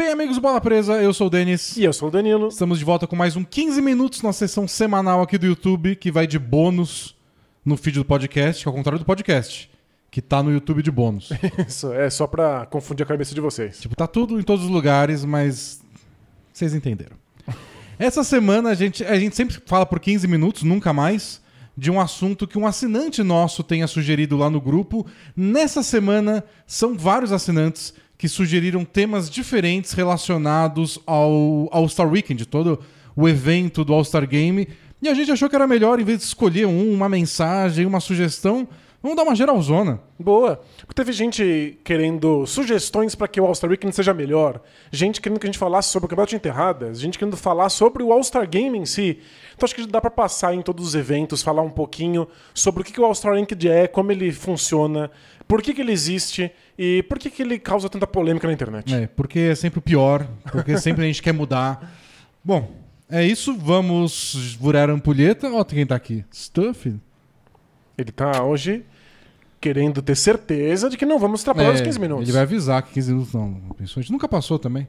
Bem, amigos do Bola Presa, eu sou o Denis. E eu sou o Danilo. Estamos de volta com mais um 15 minutos na sessão semanal aqui do YouTube, que vai de bônus no feed do podcast, que é ao contrário do podcast, que tá no YouTube de bônus. Isso, é só pra confundir a cabeça de vocês. Tipo, tá tudo em todos os lugares, mas vocês entenderam. Essa semana a gente, a gente sempre fala por 15 minutos, nunca mais, de um assunto que um assinante nosso tenha sugerido lá no grupo. Nessa semana são vários assinantes que sugeriram temas diferentes relacionados ao All-Star Weekend, todo o evento do All-Star Game. E a gente achou que era melhor, em vez de escolher um, uma mensagem, uma sugestão, Vamos dar uma geralzona. Boa. Porque teve gente querendo sugestões para que o All-Star Weekend seja melhor. Gente querendo que a gente falasse sobre o Campeonato de Enterradas. Gente querendo falar sobre o All-Star Game em si. Então acho que dá para passar em todos os eventos, falar um pouquinho sobre o que, que o All-Star Ranked é, como ele funciona, por que, que ele existe e por que, que ele causa tanta polêmica na internet. É, porque é sempre o pior, porque sempre a gente quer mudar. Bom, é isso. Vamos virar a ampulheta. Ó, quem tá aqui. Stuff. Ele tá hoje querendo ter certeza de que não vamos extrapolar os 15 é, minutos. Ele vai avisar que 15 minutos não. a gente nunca passou também.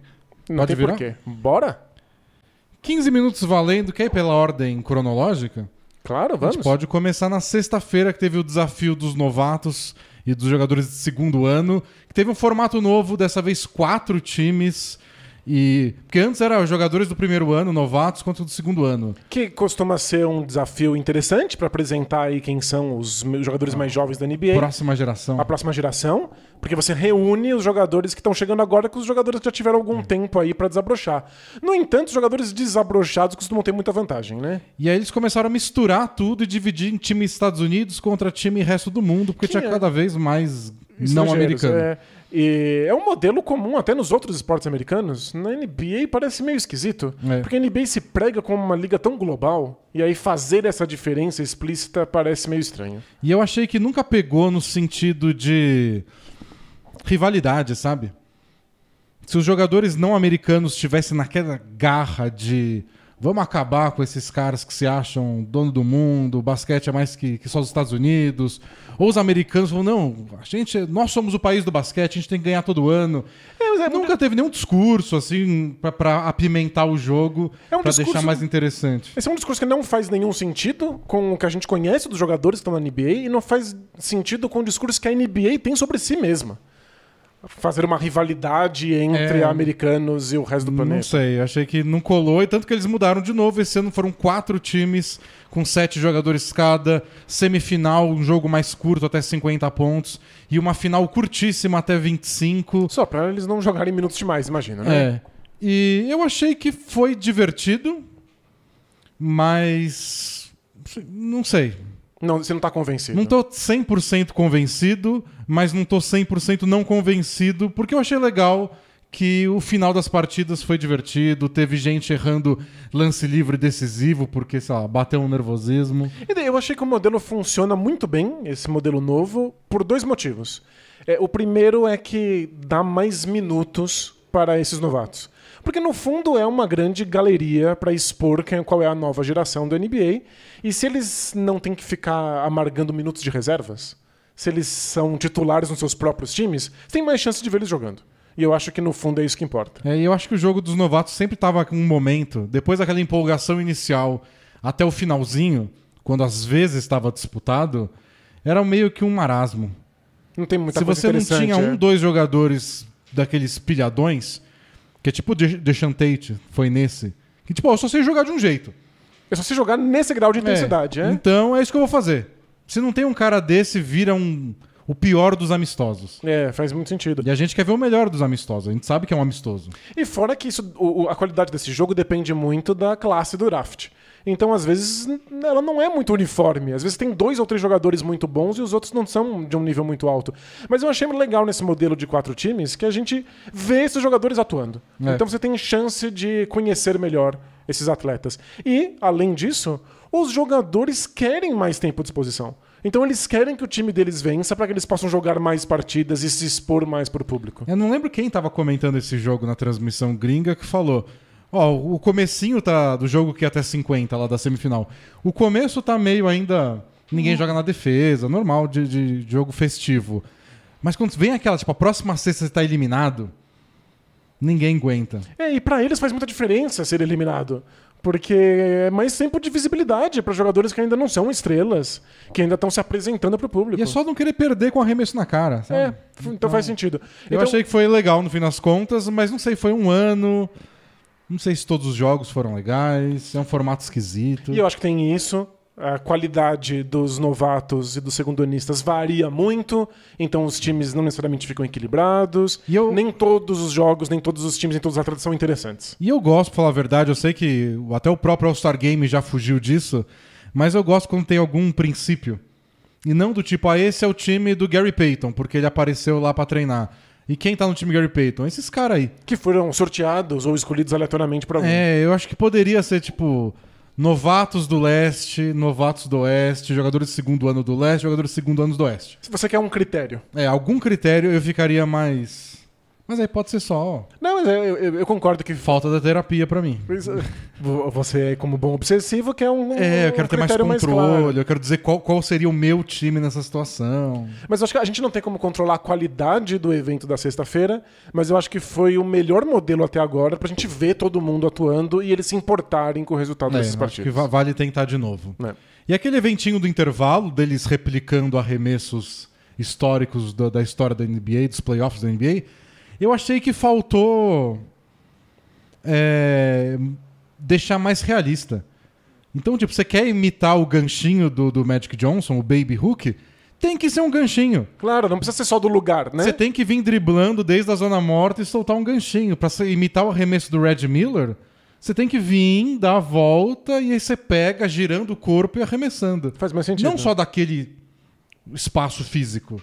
Não Pode tem porquê. Bora? 15 minutos valendo, quer ir pela ordem cronológica. Claro, vamos. A gente pode começar na sexta-feira, que teve o desafio dos novatos e dos jogadores de segundo ano, que teve um formato novo, dessa vez quatro times e porque antes eram jogadores do primeiro ano, novatos, quanto do segundo ano. Que costuma ser um desafio interessante para apresentar aí quem são os jogadores mais jovens da NBA. Próxima geração. A próxima geração, porque você reúne os jogadores que estão chegando agora com os jogadores que já tiveram algum é. tempo aí para desabrochar. No entanto, os jogadores desabrochados costumam ter muita vantagem, né? E aí eles começaram a misturar tudo e dividir em time Estados Unidos contra time resto do mundo, porque que tinha é? cada vez mais não americano. É. E é um modelo comum até nos outros esportes americanos. Na NBA parece meio esquisito, é. porque a NBA se prega como uma liga tão global, e aí fazer essa diferença explícita parece meio estranho. E eu achei que nunca pegou no sentido de rivalidade, sabe? Se os jogadores não americanos tivessem naquela garra de Vamos acabar com esses caras que se acham dono do mundo, basquete é mais que, que só os Estados Unidos. Ou os americanos falam, não, a gente, nós somos o país do basquete, a gente tem que ganhar todo ano. É, é, nunca teve nenhum discurso, assim, para apimentar o jogo, é um para deixar mais interessante. Esse é um discurso que não faz nenhum sentido com o que a gente conhece dos jogadores que estão na NBA e não faz sentido com o discurso que a NBA tem sobre si mesma fazer uma rivalidade entre é, americanos e o resto do planeta. Não sei, achei que não colou, e tanto que eles mudaram de novo. Esse ano foram quatro times com sete jogadores cada, semifinal, um jogo mais curto, até 50 pontos, e uma final curtíssima, até 25. Só para eles não jogarem minutos demais, imagina, né? É. E eu achei que foi divertido, mas. Não sei. Não, você não tá convencido. Não tô 100% convencido mas não tô 100% não convencido, porque eu achei legal que o final das partidas foi divertido, teve gente errando lance livre decisivo, porque, sei lá, bateu um nervosismo. Eu achei que o modelo funciona muito bem, esse modelo novo, por dois motivos. É, o primeiro é que dá mais minutos para esses novatos. Porque no fundo é uma grande galeria para expor quem, qual é a nova geração do NBA. E se eles não têm que ficar amargando minutos de reservas, se eles são titulares nos seus próprios times, tem mais chance de ver eles jogando. E eu acho que no fundo é isso que importa. É, e eu acho que o jogo dos novatos sempre estava com um momento, depois daquela empolgação inicial até o finalzinho, quando às vezes estava disputado, era meio que um marasmo. Não tem muita Se você não tinha um, é. dois jogadores daqueles pilhadões, que é tipo o Deshan Tate, foi nesse, que tipo, oh, eu só sei jogar de um jeito. Eu só sei jogar nesse grau de é, intensidade, é. é? Então é isso que eu vou fazer. Se não tem um cara desse, vira um o pior dos amistosos. É, faz muito sentido. E a gente quer ver o melhor dos amistosos. A gente sabe que é um amistoso. E fora que isso, o, a qualidade desse jogo depende muito da classe do draft. Então, às vezes, ela não é muito uniforme. Às vezes tem dois ou três jogadores muito bons e os outros não são de um nível muito alto. Mas eu achei legal nesse modelo de quatro times que a gente vê esses jogadores atuando. É. Então você tem chance de conhecer melhor esses atletas. E, além disso, os jogadores querem mais tempo de exposição. Então eles querem que o time deles vença para que eles possam jogar mais partidas e se expor mais para o público. Eu não lembro quem estava comentando esse jogo na transmissão gringa que falou: Ó, o comecinho tá do jogo que é até 50 lá da semifinal. O começo tá meio ainda. Ninguém joga na defesa, normal de, de, jogo festivo. Mas quando vem aquela, tipo, a próxima sexta você tá eliminado, ninguém aguenta. É, e para eles faz muita diferença ser eliminado. Porque é mais tempo de visibilidade para jogadores que ainda não são estrelas, que ainda estão se apresentando para o público. E é só não querer perder com arremesso na cara, sabe? É, então, então faz sentido. Eu então, achei que foi legal no fim das contas, mas não sei, foi um ano. Não sei se todos os jogos foram legais, é um formato esquisito. E eu acho que tem isso. A qualidade dos novatos e dos segundonistas varia muito, então os times não necessariamente ficam equilibrados. E eu... Nem todos os jogos, nem todos os times, nem todos os atletas são interessantes. E eu gosto, pra falar a verdade, eu sei que até o próprio All-Star Game já fugiu disso, mas eu gosto quando tem algum princípio. E não do tipo, ah, esse é o time do Gary Payton, porque ele apareceu lá para treinar. E quem tá no time Gary Payton? Esses caras aí. Que foram sorteados ou escolhidos aleatoriamente para mim? É, eu acho que poderia ser, tipo, novatos do leste, novatos do oeste, jogadores de segundo ano do leste, jogadores de segundo ano do oeste. Se você quer um critério. É, algum critério eu ficaria mais mas aí pode ser só. Não, mas eu, eu, eu concordo que. Falta da terapia para mim. Eh, você, é como bom obsessivo, quer é um. É, eu quero um ter mais controle, mais claro. eu quero dizer qual, qual seria o meu time nessa situação. Mas eu acho que a gente não tem como controlar a qualidade do evento da sexta-feira, mas eu acho que foi o melhor modelo até agora pra gente ver todo mundo atuando e eles se importarem com o resultado é, desses partidos. Acho que vale tentar de novo. É. E aquele eventinho do intervalo, deles replicando arremessos históricos da, da história da NBA, dos playoffs da NBA eu achei que faltou é, deixar mais realista. Então, tipo, você quer imitar o ganchinho do, do Magic Johnson, o Baby Hook? Tem que ser um ganchinho. Claro, não precisa ser só do lugar, né? Você tem que vir driblando desde a zona morta e soltar um ganchinho. Pra imitar o arremesso do Red Miller, você tem que vir, dar a volta e aí você pega girando o corpo e arremessando. Faz mais sentido. Não só daquele espaço físico.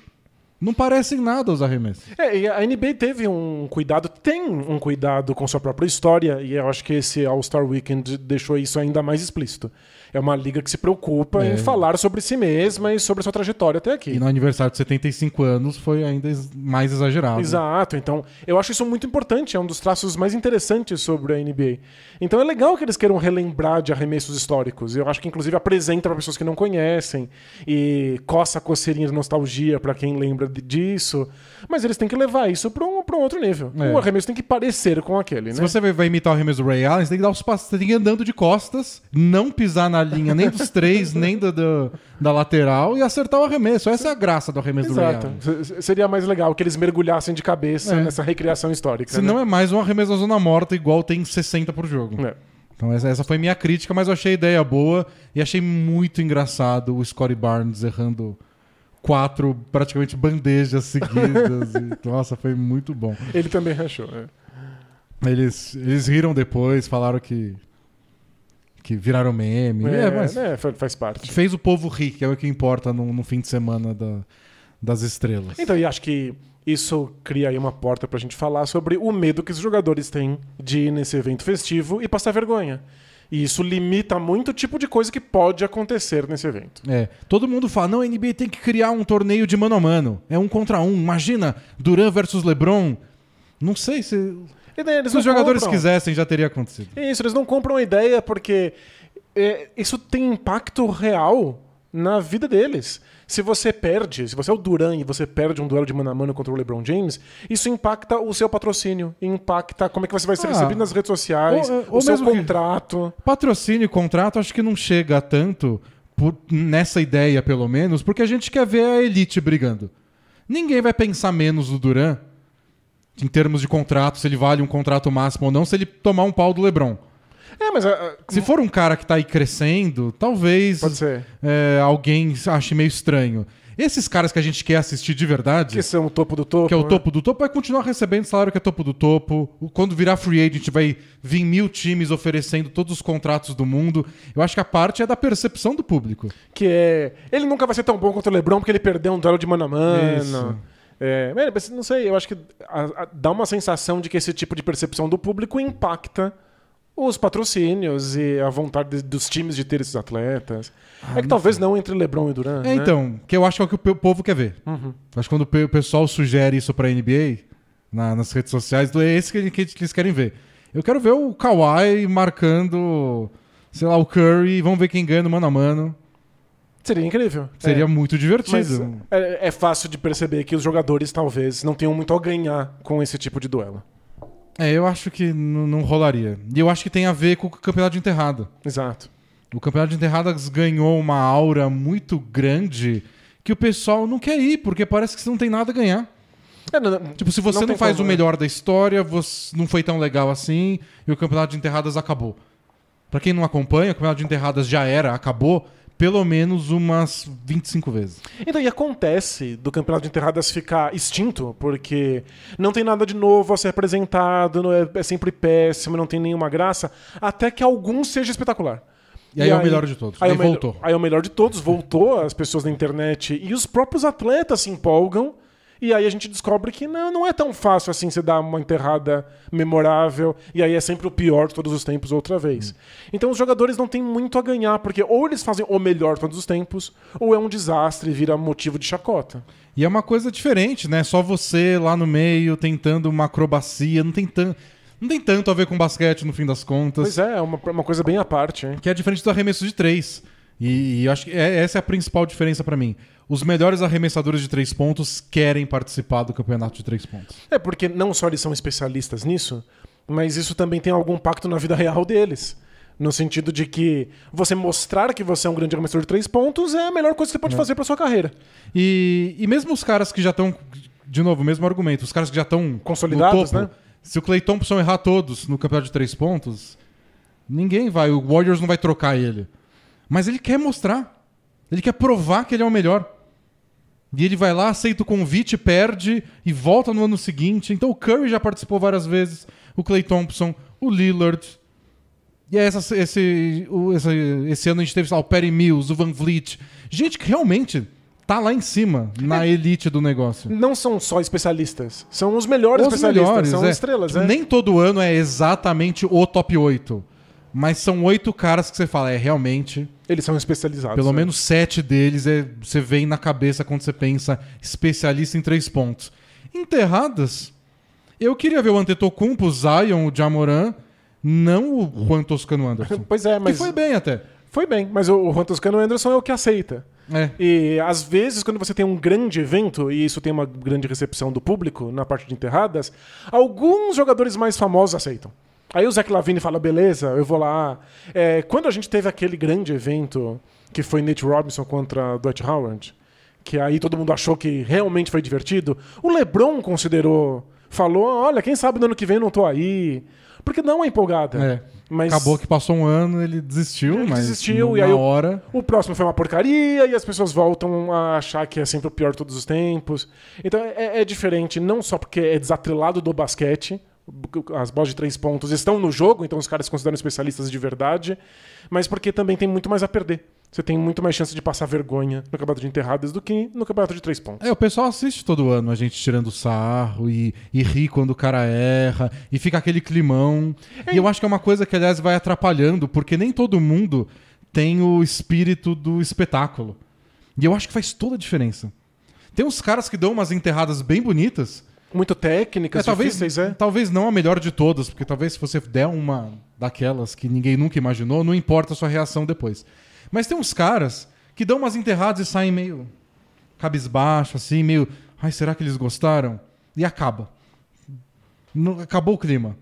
Não parecem nada os arremessos. É, a NBA teve um cuidado, tem um cuidado com sua própria história, e eu acho que esse All-Star Weekend deixou isso ainda mais explícito. É uma liga que se preocupa é. em falar sobre si mesma e sobre sua trajetória até aqui. E no aniversário de 75 anos foi ainda mais exagerado. Exato, então eu acho isso muito importante, é um dos traços mais interessantes sobre a NBA. Então é legal que eles queiram relembrar de arremessos históricos. Eu acho que inclusive apresenta para pessoas que não conhecem e coça a coceirinha de nostalgia para quem lembra disso. Mas eles têm que levar isso pra um, pra um outro nível. É. O arremesso tem que parecer com aquele, né? Se você vai imitar o arremesso do Ray Allen, você tem que dar os passos. Você tem que ir andando de costas, não pisar na linha nem dos três, nem do, do, da lateral e acertar o arremesso. Essa é a graça do arremesso Exato. do Ray Allen. Seria mais legal que eles mergulhassem de cabeça é. nessa recriação histórica. Se né? não é mais um arremesso da zona morta, igual tem 60 por jogo. É. Então essa, essa foi minha crítica, mas eu achei a ideia boa e achei muito engraçado o Scottie Barnes errando quatro praticamente bandejas seguidas. e, nossa, foi muito bom. Ele também rachou, é. Eles, eles riram depois, falaram que. que viraram meme. É, é mas é, faz parte. Fez o povo rir, que é o que importa no, no fim de semana da, das estrelas. Então, e acho que isso cria aí uma porta pra gente falar sobre o medo que os jogadores têm de ir nesse evento festivo e passar vergonha. E isso limita muito o tipo de coisa que pode acontecer nesse evento. É. Todo mundo fala, não, a NBA tem que criar um torneio de mano a mano. É um contra um. Imagina, Duran versus LeBron. Não sei se... Daí, se os jogadores compram. quisessem, já teria acontecido. Isso, eles não compram a ideia porque é, isso tem impacto real na vida deles. Se você perde, se você é o Duran e você perde um duelo de mano a mano contra o LeBron James, isso impacta o seu patrocínio, impacta como é que você vai ser ah, recebido nas redes sociais, ou, é, ou o seu contrato. Patrocínio e contrato acho que não chega tanto por, nessa ideia, pelo menos, porque a gente quer ver a elite brigando. Ninguém vai pensar menos do Duran em termos de contrato, se ele vale um contrato máximo ou não, se ele tomar um pau do LeBron. É, mas. A, ah, a, ah, se for um cara que tá aí crescendo, talvez. Pode ser. É, alguém ache meio estranho. Esses caras que a gente quer assistir de verdade. Que são o topo do topo. Que é o né? topo do topo, vai continuar recebendo salário que é topo do topo. Quando virar free agent, vai vir mil times oferecendo todos os contratos do mundo. Eu acho que a parte é da percepção do público. Que é. Ele nunca vai ser tão bom contra o Lebron porque ele perdeu um duelo de mano a mano. Isso. É, mas não sei, eu acho que dá uma sensação de que esse tipo de percepção do público impacta os patrocínios e a vontade dos times de ter esses atletas. Ah, é que talvez sei. não entre LeBron e Durant. É, né? então, que eu acho que é o que o povo quer ver. Uhum. Acho que quando o pessoal sugere isso pra NBA, na, nas redes sociais, é esse que, que, eles querem ver. Eu quero ver o Kawhi marcando, sei lá, o Curry, vamos ver quem ganha no mano a mano. Seria incrível. Seria é. muito divertido. É, é, fácil de perceber que os jogadores talvez não tenham muito a ganhar com esse tipo de duelo. É, eu acho que não rolaria. E eu acho que tem a ver com o campeonato de enterrada. Exato. O campeonato de enterradas ganhou uma aura muito grande que o pessoal não quer ir, porque parece que você não tem nada a ganhar. É, não, tipo, se você não, não faz como, o né? melhor né? da história, você não foi tão legal assim, e o campeonato de enterradas acabou. Para quem não acompanha, o campeonato de enterradas já era, acabou pelo menos umas 25 vezes. Então, e acontece do Campeonato de Enterradas ficar extinto, porque não tem nada de novo a ser apresentado, é, é sempre péssimo, não tem nenhuma graça, até que algum seja espetacular. E, e aí, aí, é o melhor de todos. Aí, é aí voltou. Aí é o melhor de todos, voltou, as pessoas na internet e os próprios atletas se empolgam. E aí a gente descobre que não, não é tão fácil assim você dar uma enterrada memorável, e aí é sempre o pior de todos os tempos outra vez. Hum. Então os jogadores não têm muito a ganhar, porque ou eles fazem o melhor de todos os tempos, ou é um desastre e vira motivo de chacota. E é uma coisa diferente, né? Só você lá no meio tentando uma acrobacia, não tem tanto não tem tanto a ver com basquete no fim das contas. Pois é, é uma, uma coisa bem à parte. Hein? Que é diferente do arremesso de três. E, e acho que é, essa é a principal diferença para mim os melhores arremessadores de três pontos querem participar do campeonato de três pontos. É, porque não só eles são especialistas nisso, mas isso também tem algum impacto na vida real deles. No sentido de que você mostrar que você é um grande arremessador de três pontos é a melhor coisa que você pode é. fazer para sua carreira. E, e mesmo os caras que já estão. De novo, mesmo argumento. Os caras que já estão. Consolidados, topo, né? Se o Clay Thompson errar todos no campeonato de três pontos, ninguém vai. O Warriors não vai trocar ele. Mas ele quer mostrar. Ele quer provar que ele é o melhor. E ele vai lá, aceita o convite, perde e volta no ano seguinte. Então o Curry já participou várias vezes, o Clay Thompson, o Lillard. E é essa, esse, o, esse, esse ano a gente teve, lá, o Perry Mills, o Van Vliet. Gente que realmente tá lá em cima, na é. elite do negócio. Não são só especialistas, são os melhores os especialistas, melhores, são é. estrelas. Tipo, é. Nem todo ano é exatamente o top 8. Mas são oito caras que você fala, é realmente. Eles são especializados. Pelo né? menos sete deles é, você vem na cabeça quando você pensa especialista em três pontos. Enterradas, eu queria ver o Antetokounmpo, o Zion, o Jamoran, não o Juan Toscano Anderson. pois é, mas. Que foi bem até. Foi bem, mas o Juan Toscano Anderson é o que aceita. É. E às vezes, quando você tem um grande evento, e isso tem uma grande recepção do público na parte de enterradas, alguns jogadores mais famosos aceitam. Aí o Zach Lavine fala, beleza, eu vou lá. É, quando a gente teve aquele grande evento que foi Nate Robinson contra Dwight Howard, que aí todo mundo achou que realmente foi divertido, o LeBron considerou, falou, olha, quem sabe no ano que vem eu não tô aí. Porque não é empolgada. É. Mas... Acabou que passou um ano, ele desistiu, ele mas desistiu, e aí hora... o, o próximo foi uma porcaria e as pessoas voltam a achar que é sempre o pior todos os tempos. Então é, é diferente, não só porque é desatrelado do basquete, as bolas de três pontos estão no jogo, então os caras se consideram especialistas de verdade, mas porque também tem muito mais a perder. Você tem muito mais chance de passar vergonha no campeonato de enterradas do que no campeonato de três pontos. É, o pessoal assiste todo ano a gente tirando sarro e, e ri quando o cara erra e fica aquele climão. É. E eu acho que é uma coisa que, aliás, vai atrapalhando, porque nem todo mundo tem o espírito do espetáculo. E eu acho que faz toda a diferença. Tem uns caras que dão umas enterradas bem bonitas muito técnicas, é, talvez, difíceis, é? Talvez não a melhor de todas, porque talvez se você der uma daquelas que ninguém nunca imaginou, não importa a sua reação depois. Mas tem uns caras que dão umas enterradas e saem meio cabisbaixo, assim, meio. Ai, será que eles gostaram? E acaba. acabou o clima.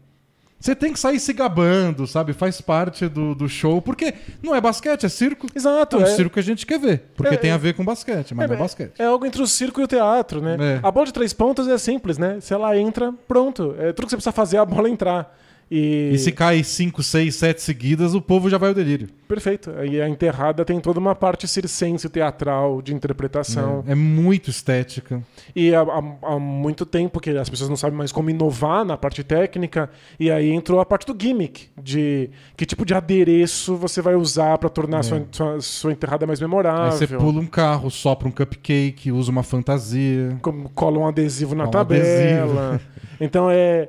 Você tem que sair se gabando, sabe? Faz parte do, do show. Porque não é basquete, é circo. Exato. É um é... circo que a gente quer ver. Porque é, tem é. a ver com basquete, mas não é, é basquete. É algo entre o circo e o teatro, né? É. A bola de três pontas é simples, né? Se ela entra, pronto. É tudo que você precisa fazer é a bola entrar. E... e se cai 5, 6, 7 seguidas, o povo já vai ao delírio. Perfeito. E a enterrada tem toda uma parte circense teatral de interpretação. É, é muito estética. E há, há, há, muito tempo que as pessoas não sabem mais como inovar na parte técnica. E aí entrou a parte do gimmick, de que tipo de adereço você vai usar para tornar é. sua, sua, sua, enterrada mais memorável. Aí você pula um carro, sopra um cupcake, usa uma fantasia. Cola um adesivo na cola tabela. adesivo. Então é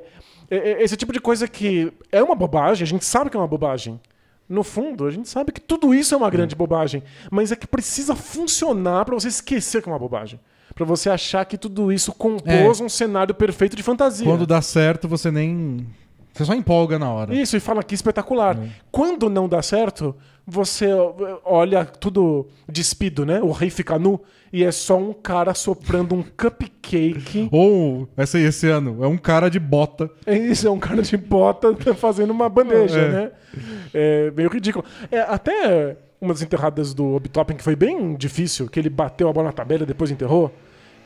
esse tipo de coisa que é uma bobagem, a gente sabe que é uma bobagem. No fundo, a gente sabe que tudo isso é uma grande hum. bobagem, mas é que precisa funcionar para você esquecer que é uma bobagem. Pra você achar que tudo isso compôs é. um cenário perfeito de fantasia. Quando dá certo, você nem. Você só empolga na hora. Isso, e fala que espetacular. É. Quando não dá certo, você olha tudo despido, né? O rei fica nu e é só um cara soprando um cupcake. Ou, essa aí, esse ano, é um cara de bota. É isso, é um cara de bota fazendo uma bandeja, é. né? É meio ridículo. É, até uma das enterradas do Obitopping que foi bem difícil, que ele bateu a bola na tabela e depois enterrou.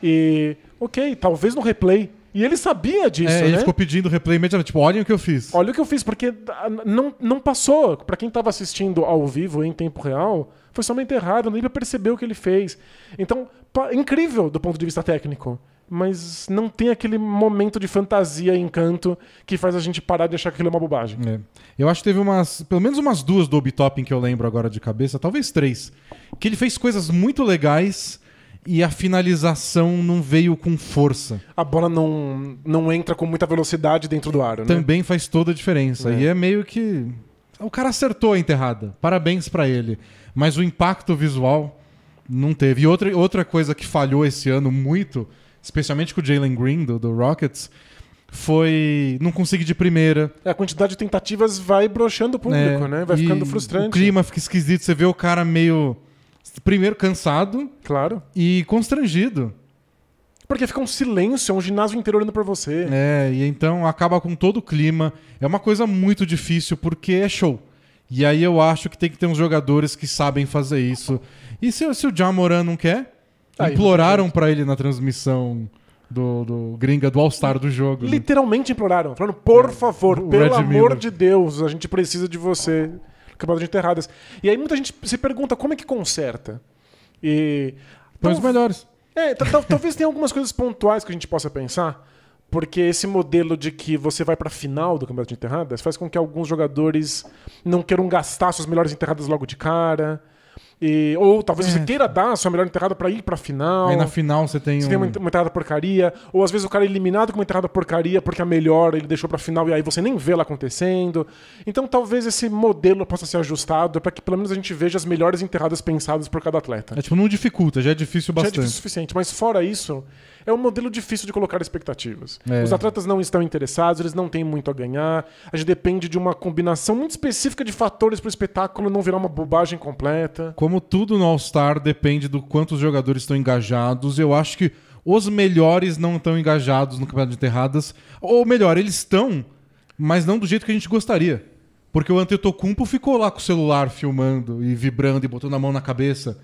E, ok, talvez no replay e ele sabia disso. É, né? ele ficou pedindo replay imediatamente. Tipo, olhem o que eu fiz. Olha o que eu fiz, porque ah, não, não passou. Para quem estava assistindo ao vivo em tempo real, foi somente errado, nem percebeu o que ele fez. Então, incrível do ponto de vista técnico. Mas não tem aquele momento de fantasia e encanto que faz a gente parar de achar que aquilo é uma bobagem. É. Eu acho que teve umas, pelo menos umas duas do Obi Topping que eu lembro agora de cabeça, talvez três, que ele fez coisas muito legais e a finalização não veio com força. A bola não, não entra com muita velocidade dentro do ar, né? Também faz toda a diferença. É. E é meio que. O cara acertou a enterrada. Parabéns para ele. Mas o impacto visual não teve. E outra, outra coisa que falhou esse ano muito, especialmente com o Jalen Green do, do Rockets, foi. Não consegui de primeira. É, a quantidade de tentativas vai broxando o público, é, né? Vai ficando frustrante. O clima fica esquisito, você vê o cara meio Primeiro, cansado. Claro. E constrangido. Porque fica um silêncio, é um ginásio inteiro olhando pra você. É, e então acaba com todo o clima. É uma coisa muito difícil porque é show. E aí eu acho que tem que ter uns jogadores que sabem fazer isso. E se, se o Jamoran não quer? Aí, imploraram para ele na transmissão do, do gringa, do All-Star do jogo. Né? Literalmente né? imploraram, falando, por é, favor, pelo Red amor Miller. de Deus, a gente precisa de você campeonato de enterradas. E aí muita gente se pergunta como é que conserta. E. Então, os melhores. É, talvez tenha algumas coisas pontuais que a gente possa pensar, porque esse modelo de que você vai para a final do campeonato de enterradas faz com que alguns jogadores não queiram gastar suas melhores enterradas logo de cara. E, ou talvez é. você queira dar a sua melhor enterrada para ir pra final. Aí na final você tem. Você um... tem uma, uma enterrada porcaria. Ou às vezes o cara é eliminado com uma enterrada porcaria porque a melhor ele deixou pra final e aí você nem vê ela acontecendo. Então talvez esse modelo possa ser ajustado para que pelo menos a gente veja as melhores enterradas pensadas por cada atleta. É tipo, não dificulta, já é difícil bastante. Já é difícil o suficiente. Mas fora isso é um modelo difícil de colocar expectativas. É. Os atletas não estão interessados, eles não têm muito a ganhar. A gente depende de uma combinação muito específica de fatores para o espetáculo não virar uma bobagem completa. Como tudo no All-Star depende do quanto os jogadores estão engajados, eu acho que os melhores não estão engajados no campeonato de enterradas. Ou melhor, eles estão, mas não do jeito que a gente gostaria. Porque o Antetokounmpo ficou lá com o celular filmando e vibrando e botando a mão na cabeça.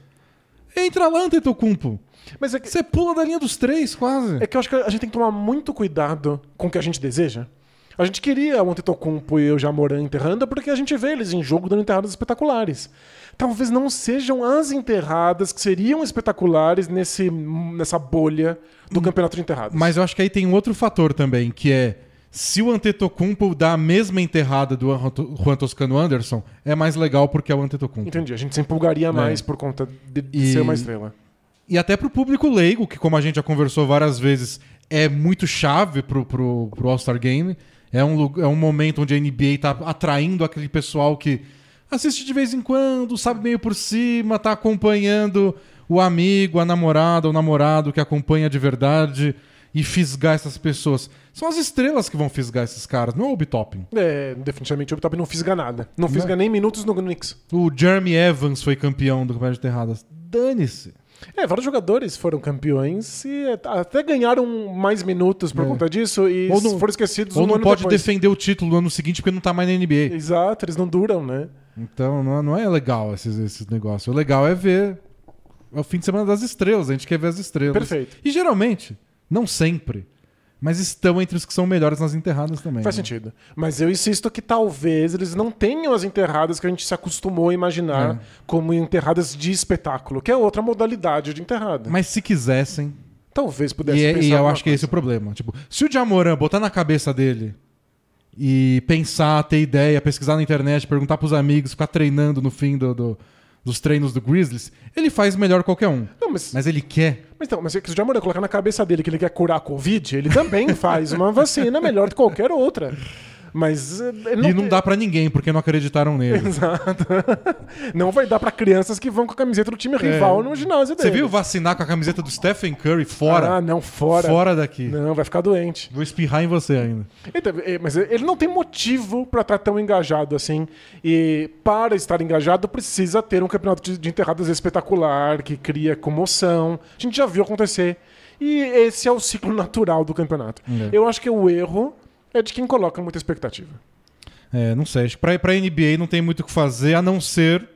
Entra lá, Antetokounmpo. Mas é que... Você pula da linha dos três, quase. É que eu acho que a gente tem que tomar muito cuidado com o que a gente deseja. A gente queria o Antetokounmpo e o Jamoran enterrando porque a gente vê eles em jogo dando enterradas espetaculares. Talvez não sejam as enterradas que seriam espetaculares nesse, nessa bolha do hum. campeonato de enterradas. Mas eu acho que aí tem um outro fator também, que é se o Antetokounmpo dá a mesma enterrada do Juan Toscano Anderson, é mais legal porque é o Antetokounmpo. Entendi, a gente se empolgaria é. mais é. por conta de, de e... ser uma estrela. E até para o público leigo, que como a gente já conversou várias vezes, é muito chave para o All-Star Game. É um, é um momento onde a NBA está atraindo aquele pessoal que assiste de vez em quando, sabe meio por cima, está acompanhando o amigo, a namorada, o namorado que acompanha de verdade e fisgar essas pessoas. São as estrelas que vão fisgar esses caras, não é o obi É, definitivamente o obi não fisga nada. Não né? fisga não. nem minutos no Knicks. O Jeremy Evans foi campeão do Campeonato de Terradas. Dane-se. É, vários jogadores foram campeões e é, até ganharam mais minutos por é. conta disso e ou não, foram esquecidos Ou um não pode depois. defender o título no ano seguinte porque não tá mais na NBA. Exato, eles não duram, né? Então não é legal esses, esses negócios. O legal é ver é o fim de semana das estrelas, a gente quer ver as estrelas. Perfeito. E geralmente não sempre. Mas estão entre os que são melhores nas enterradas também. Faz né? sentido. Mas eu insisto que talvez eles não tenham as enterradas que a gente se acostumou a imaginar é. como enterradas de espetáculo, que é outra modalidade de enterrada. Mas se quisessem. Talvez pudesse e, é, pensar. E eu acho é coisa. que esse é o problema. Tipo, se o Jamoran botar na cabeça dele e pensar, ter ideia, pesquisar na internet, perguntar pros amigos, ficar treinando no fim do, do dos treinos do Grizzlies, ele faz melhor qualquer um. Não, mas... mas ele quer. Mas então, mas se o Jamoran colocar na cabeça dele que ele quer curar a Covid, ele também faz uma vacina melhor que qualquer outra. Mas. Eh, não... E não dá para ninguém, porque não acreditaram nele. Exato. Não vai dar para crianças que vão com a camiseta do time é. rival no ginásio dele. Você viu vacinar com a camiseta do Stephen Curry fora? Ah, não, fora. Fora daqui. Não, vai ficar doente. Vou espirrar em você ainda. Então, é, mas ele não tem motivo para estar tá tão engajado assim. E para estar engajado, precisa ter um campeonato de enterradas espetacular, que cria comoção. A gente já viu acontecer. E esse é o ciclo natural do campeonato. É. Eu acho que o erro é de quem coloca muita expectativa. É, não sei. Para para pra, NBA não tem muito o que fazer a não ser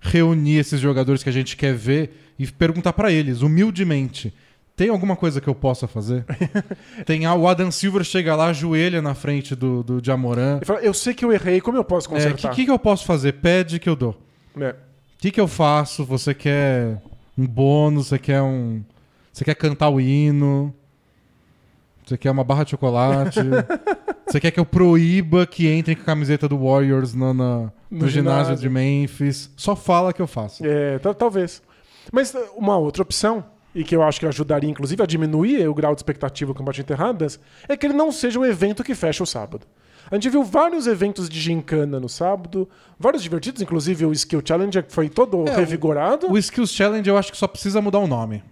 reunir esses jogadores que a gente quer ver e perguntar para eles, humildemente. Tem alguma coisa que eu possa fazer? tem ah, o Adam Silver chega lá, ajoelha na frente do, do Jamoran. Fala, eu sei que eu errei, como eu posso é, consertar? O é, que, que, eu posso fazer? Pede que eu dou. É. O é. que, que eu faço? Você quer um bônus? Você quer um. Você quer cantar o hino? Você quer uma barra de chocolate? Você quer que eu proíba que entrem com a camiseta do Warriors no, no, no ginásio, de Memphis? Só fala que eu faço. É, talvez. Mas eh, uma outra opção, e que eu acho que ajudaria inclusive a diminuir o grau de expectativa com de Enterradas, é que ele não seja um evento que fecha o sábado. A gente viu vários eventos de gincana no sábado, vários divertidos, inclusive o Skill Challenge, que foi todo é, revigorado. O, o Skills Challenge eu acho que só precisa mudar o nome.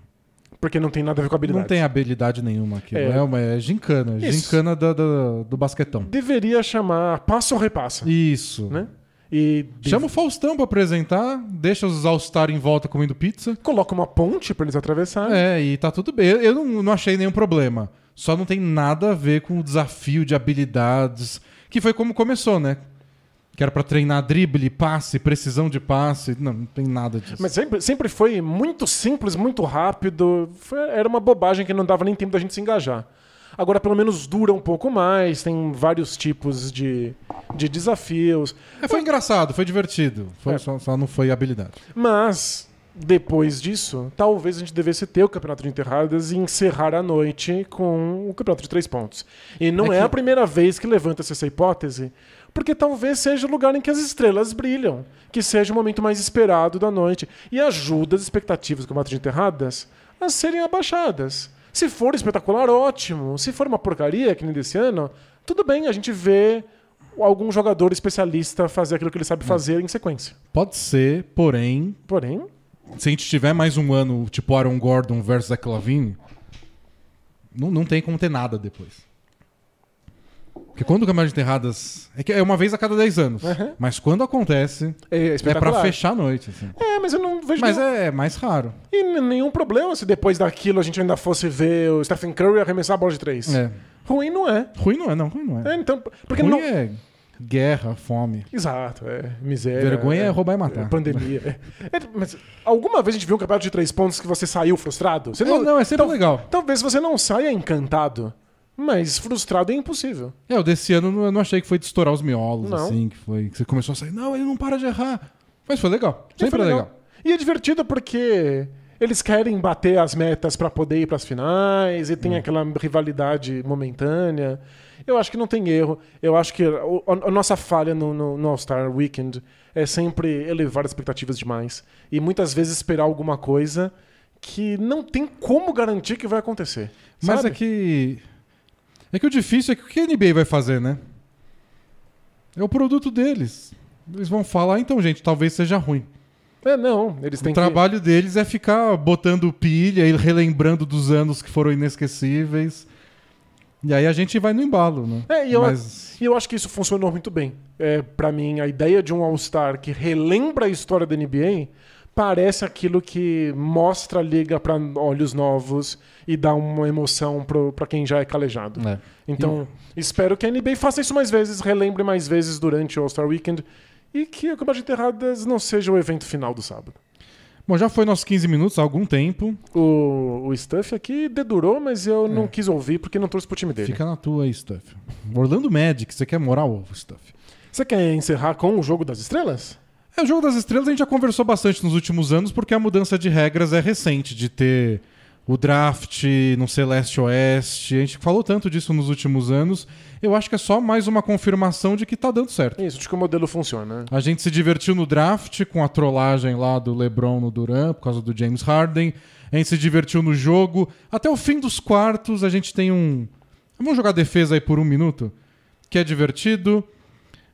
Porque não tem nada a ver com habilidade. Não tem habilidade nenhuma aqui. É, é, uma, é gincana. Isso. Gincana do, do, do, basquetão. Deveria chamar passa ou repassa. Isso. Né? E Chama o Faustão para apresentar, deixa os All-Star em volta comendo pizza. Coloca uma ponte para eles atravessarem. É, e tá tudo bem. Eu não, não achei nenhum problema. Só não tem nada a ver com o desafio de habilidades, que foi como começou, né? que era para treinar drible, passe, precisão de passe. Não, não tem nada disso. Mas sempre, sempre foi muito simples, muito rápido. Foi, era uma bobagem que não dava nem tempo da gente se engajar. Agora, pelo menos, dura um pouco mais, tem vários tipos de, de desafios. É, foi mas... engraçado, foi divertido. Foi, é. só, só não foi habilidade. Mas, depois disso, talvez a gente devesse ter o campeonato de enterradas e encerrar a noite com o campeonato de três pontos. E não é, é que... a primeira vez que levanta-se essa hipótese, porque talvez seja o lugar em que as estrelas brilham, que seja o momento mais esperado da noite, e ajuda as expectativas com a de enterradas a serem abaixadas. Se for espetacular, ótimo. Se for uma porcaria, que nem desse ano, tudo bem, a gente vê algum jogador especialista fazer aquilo que ele sabe hum. fazer em sequência. Pode ser, porém. Porém. Se a gente tiver mais um ano, tipo Aaron Gordon versus Zach Clavine, não, não tem como ter nada depois. Porque quando o de Enterradas. É que é uma vez a cada 10 anos. Uhum. Mas quando acontece, é, é pra fechar a noite. Assim. É, mas eu não vejo. Mas nenhum... é, é mais raro. E nenhum problema se depois daquilo a gente ainda fosse ver o Stephen Curry arremessar a bola de 3. É. Ruim não é. Ruim não é, não. Ruim não é. é então, porque ruim não... é guerra, fome. Exato, é. Miséria. Vergonha é, é roubar e é, matar. É, pandemia. é, mas alguma vez a gente viu um campeonato de três pontos que você saiu frustrado? Você não, não, é sempre legal. Talvez você não saia encantado. Mas frustrado é impossível. É, o desse ano eu não achei que foi de estourar os miolos, não. assim, que foi. Que você começou a sair, não, ele não para de errar. Mas foi legal. Sempre foi é legal. legal. E é divertido porque eles querem bater as metas para poder ir para as finais e tem hum. aquela rivalidade momentânea. Eu acho que não tem erro. Eu acho que a, nossa falha no, no, no All-Star Weekend é sempre elevar as expectativas demais e muitas vezes esperar alguma coisa que não tem como garantir que vai acontecer. Mas é sabe? é que é que o difícil é que o que a NBA vai fazer, né? É o produto deles. Eles vão falar, então, gente, talvez seja ruim. É, não. Eles têm o trabalho que... deles é ficar botando pilha e relembrando dos anos que foram inesquecíveis. E aí a gente vai no embalo, né? É, e eu, Mas... eu acho que isso funcionou muito bem. É, para mim, a ideia de um All-Star que relembra a história da NBA parece aquilo que mostra a liga para olhos novos e dá uma emoção para quem já é calejado. É. Então, e... espero que a NBA faça isso mais vezes, relembre mais vezes durante o All-Star Weekend e que a Combate Terradas não seja o evento final do sábado. Bom, já foi nossos 15 minutos há algum tempo. O, o Stuff aqui dedurou, mas eu não é. quis ouvir porque não trouxe pro time dele. Fica na tua aí, Stuff. Orlando Magic, você quer moral, Stuff? Você quer encerrar com o Jogo das Estrelas? É, o Jogo das Estrelas a gente já conversou bastante nos últimos anos, porque a mudança de regras é recente, de ter o draft no Celeste Oeste. A gente falou tanto disso nos últimos anos. Eu acho que é só mais uma confirmação de que tá dando certo. Isso, de que o modelo funciona. Né? A gente se divertiu no draft com a trollagem lá do LeBron no Duran, por causa do James Harden. A gente se divertiu no jogo. Até o fim dos quartos, a gente tem um. Vamos jogar defesa aí por um minuto? Que é divertido.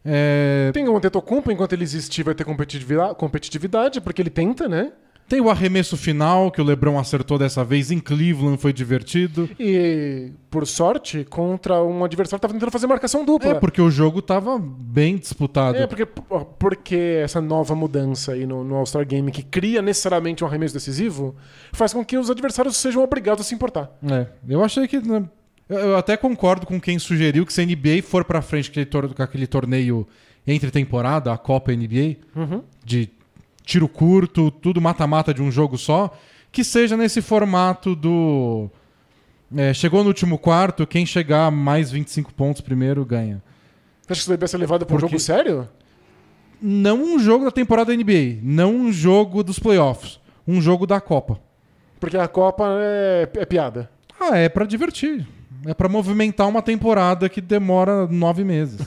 É, tem o Antetokounmpo, enquanto ele existir vai ter competitividade, porque ele tenta, né? Tem o arremesso final, que o Lebron acertou dessa vez em Cleveland, foi divertido. E, por sorte, contra um adversário que estava tentando fazer marcação dupla. É, porque o jogo estava bem disputado. É, porque, porque essa nova mudança aí no, no All-Star Game, que cria necessariamente um arremesso decisivo, faz com que os adversários sejam obrigados a se importar. É, eu achei que né, eu até concordo com quem sugeriu que se a NBA for para frente com aquele torneio entre temporada, a Copa NBA, uhum. de tiro curto, tudo mata-mata de um jogo só, que seja nesse formato do. É, chegou no último quarto, quem chegar mais 25 pontos primeiro ganha. Você acha que isso deve ser levado para um jogo sério? Não um jogo da temporada NBA, não um jogo dos playoffs, um jogo da Copa. Porque a Copa é, é piada. Ah, é para divertir. É para movimentar uma temporada que demora nove meses.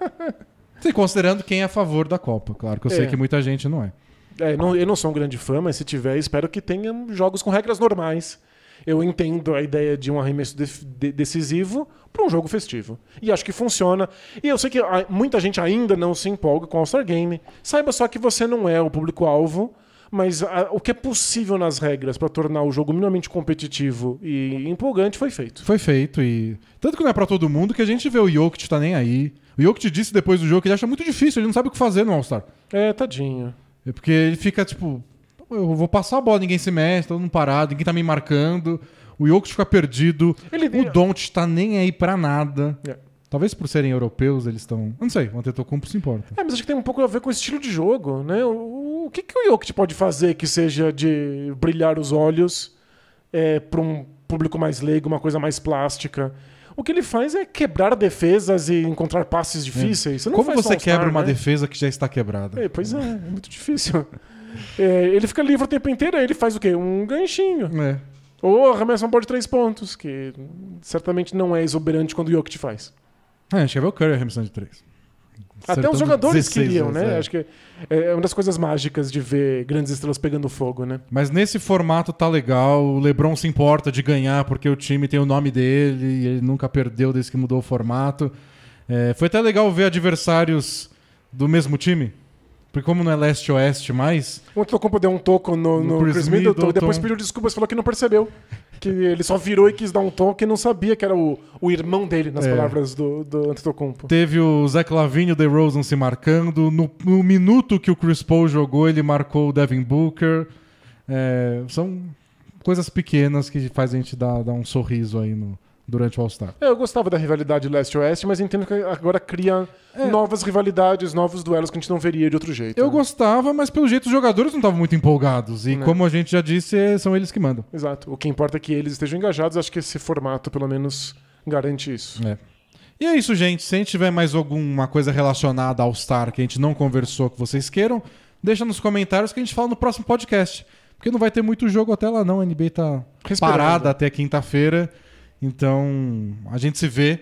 Sim, considerando quem é a favor da Copa, claro, que eu é. sei que muita gente não é. é não, eu não sou um grande fã, mas se tiver, espero que tenha jogos com regras normais. Eu entendo a ideia de um arremesso de, de, decisivo para um jogo festivo. E acho que funciona. E eu sei que a, muita gente ainda não se empolga com o All-Star Game. Saiba só que você não é o público-alvo mas a, ah, o que é possível nas regras para tornar o jogo minimamente competitivo e empolgante foi feito. Foi feito e tanto que não é para todo mundo que a gente vê o Jokic tá nem aí. O Jokic disse depois do jogo que ele acha muito difícil, ele não sabe o que fazer no All-Star. É, tadinho. É porque ele fica tipo, eu vou passar a bola, ninguém se mexe, todo mundo parado, ninguém tá me marcando. O Jokic fica perdido. Ele... O Don't tá nem aí para nada. É. Talvez por serem europeus, eles estão. Não sei, o Antetokounmpo se importa. É, mas acho que tem um pouco a ver com o estilo de jogo, né? O, o que, que o Jokic pode fazer que seja de brilhar os olhos é, para um público mais leigo, uma coisa mais plástica? O que ele faz é quebrar defesas e encontrar passes é. difíceis. É. Como você quebra né? uma defesa que já está quebrada? É, pois é, é muito difícil. é, ele fica livre o tempo inteiro, aí ele faz o quê? Um ganchinho. É. Ou arremessa um bola de três pontos, que certamente não é exuberante quando o Jokic faz. É, a gente quer é ver o Curry arremessando de três. Até os jogadores 16, queriam, né? É. Acho que é uma das coisas mágicas de ver grandes estrelas pegando fogo, né? Mas nesse formato tá legal. O LeBron se importa de ganhar porque o time tem o nome dele e ele nunca perdeu desde que mudou o formato. É, foi até legal ver adversários do mesmo time. Porque como não é leste-oeste mais... O Antetokounmpo deu um toco no, no, no Chris, Chris Middleton, Middleton, depois pediu desculpas e falou que não percebeu. que ele só virou e quis dar um toco e não sabia que era o, o irmão dele, nas é. palavras do, do Antetokounmpo. Teve o Zach Lavine e o DeRozan se marcando. No, no, minuto que o Chris Paul jogou, ele marcou o Devin Booker. É, são coisas pequenas que faz a gente dar, dar um sorriso aí no, durante o All-Star. É, eu gostava da rivalidade leste-oeste, mas entendo que agora cria é. novas rivalidades, novos duelos que a gente não veria de outro jeito. Eu né? gostava, mas pelo jeito os jogadores não estavam muito empolgados. E não. Né. como a gente já disse, é, são eles que mandam. Exato. O que importa é que eles estejam engajados. Acho que esse formato, pelo menos, garante isso. É. E é isso, gente. Se a gente tiver mais alguma coisa relacionada ao All-Star que a gente não conversou, que vocês queiram, deixa nos comentários que a gente fala no próximo podcast. Porque não vai ter muito jogo até lá, não. A NBA tá Respirando. parada até quinta-feira. Então, a gente se vê.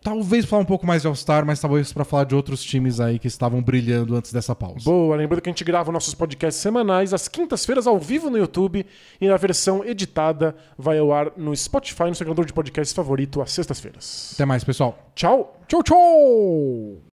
Talvez falar um pouco mais de All-Star, mas talvez para falar de outros times aí que estavam brilhando antes dessa pausa. Boa, lembrando que a gente grava nossos podcasts semanais às quintas-feiras ao vivo no YouTube e na versão editada vai ao ar no Spotify, no seu criador de podcast favorito, às sextas-feiras. Até mais, pessoal. Tchau. Tchau, tchau.